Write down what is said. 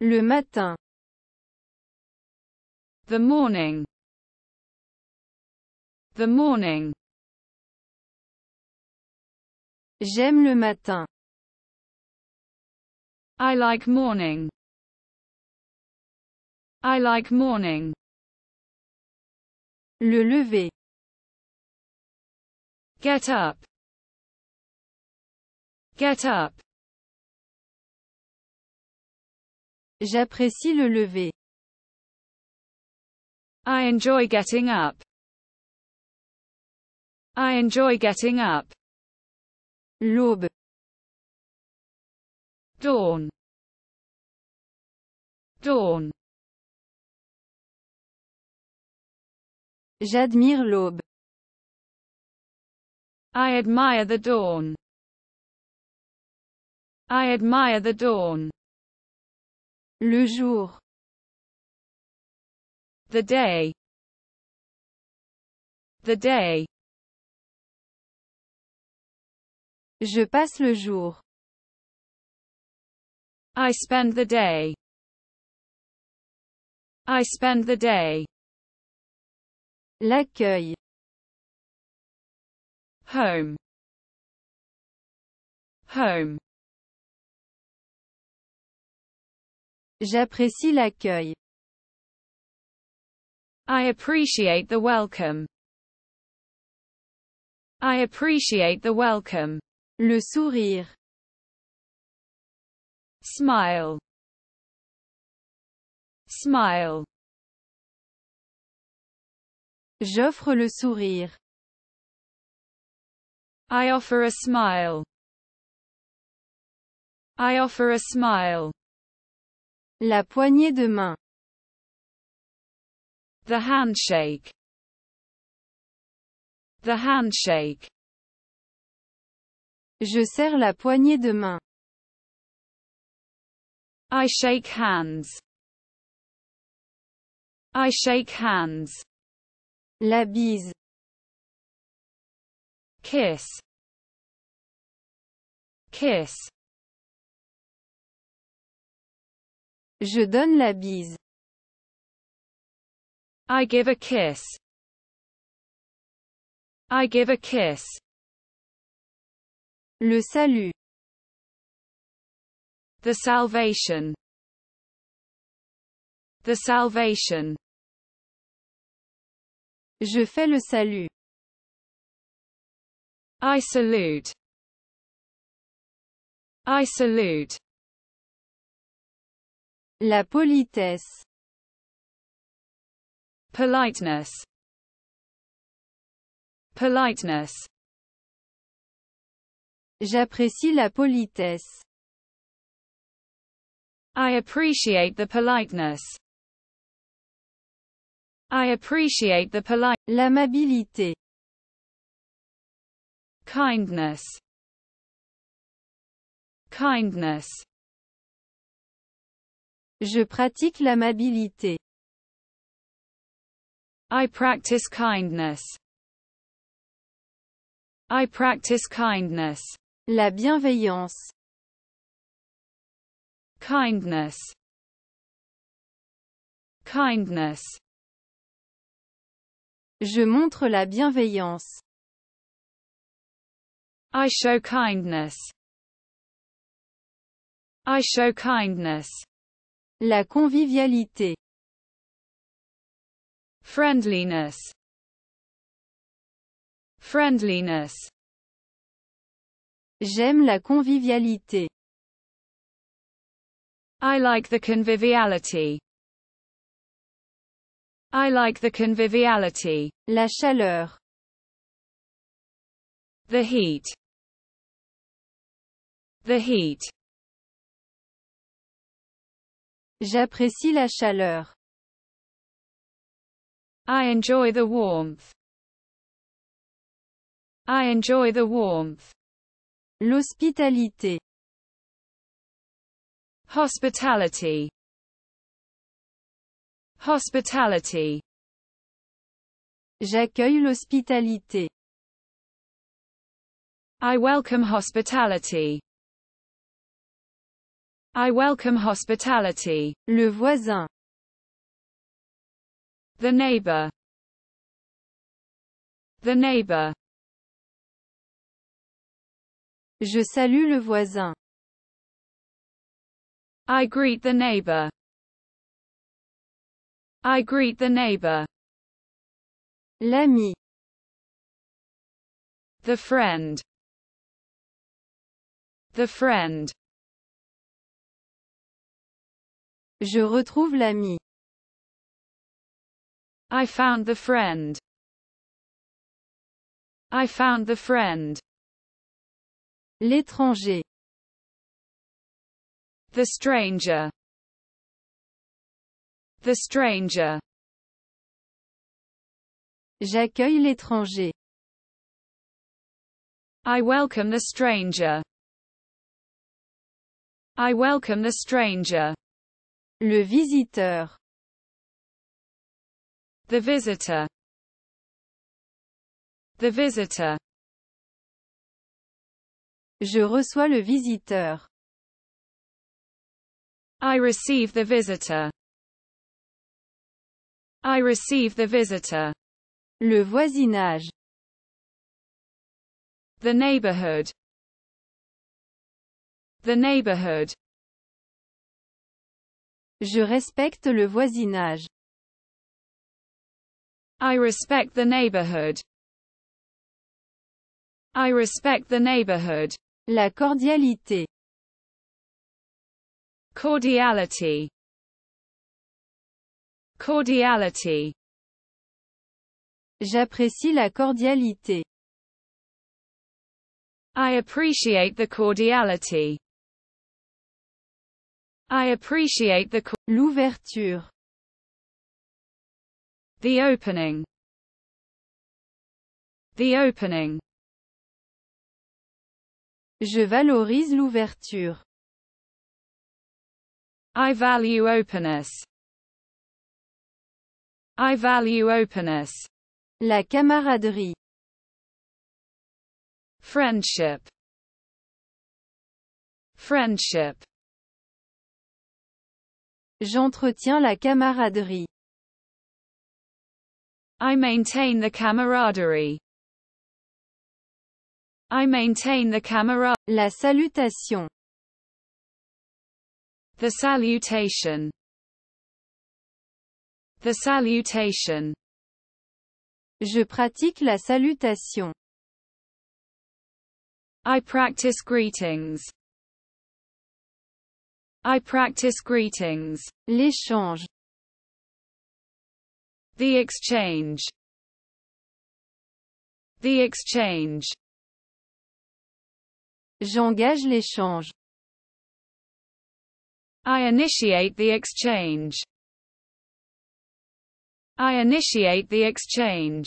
Le matin. The morning. The morning. J'aime le matin. I like morning. I like morning. Le lever. Get up. Get up. J'apprécie le lever. I enjoy getting up. I enjoy getting up. L'aube. Dawn. Dawn. J'admire l'aube. I admire the dawn. I admire the dawn. Le jour. The day. The day. Je passe le jour. I spend the day. I spend the day. L'accueil. Home. Home. J'apprécie l'accueil. I appreciate the welcome. I appreciate the welcome. Le sourire. Smile. Smile. J'offre le sourire. I offer a smile. I offer a smile. La poignée de main. The handshake. The handshake. Je serre la poignée de main. I shake hands. I shake hands. La bise. Kiss. Kiss. Je donne la bise. I give a kiss. I give a kiss. Le salut. The salvation. The salvation. Je fais le salut. I salute. I salute. La politesse. Politeness. Politeness. J'apprécie la politesse. I appreciate the politeness. I appreciate the polite. L'amabilité. Kindness. Kindness. Je pratique l'amabilité. I practice kindness. I practice kindness. La bienveillance. Kindness. Kindness. Je montre la bienveillance. I show kindness. I show kindness. La convivialité. Friendliness. Friendliness. J'aime la convivialité. I like the conviviality. I like the conviviality. La chaleur. The heat. The heat. J'apprécie la chaleur. I enjoy the warmth. I enjoy the warmth. L'hospitalité. Hospitality. Hospitality. J'accueille l'hospitalité. I welcome hospitality. I welcome hospitality. Le voisin. The neighbor. The neighbor. Je salue le voisin. I greet the neighbor. I greet the neighbor. L'ami. The friend. The friend. Je retrouve l'ami. I found the friend. I found the friend. L'étranger. The stranger. The stranger. J'accueille l'étranger. I welcome the stranger. I welcome the stranger. Le visiteur. The visitor. The visitor. Je reçois le visiteur. I receive the visitor. I receive the visitor. Le voisinage. The neighborhood. The neighborhood. Je respecte le voisinage. I respect the neighborhood. I respect the neighborhood. La cordialité. Cordiality. Cordiality. J'apprécie la cordialité. I appreciate the cordiality. I appreciate the l'ouverture. The opening. The opening. Je valorise l'ouverture. I value openness. I value openness. La camaraderie. Friendship. Friendship. J'entretiens la camaraderie. I maintain the camaraderie. I maintain the camaraderie. La salutation. The salutation. The salutation. Je pratique la salutation. I practice greetings. I practice greetings. L'échange. The exchange. The exchange. J'engage l'échange. I initiate the exchange. I initiate the exchange.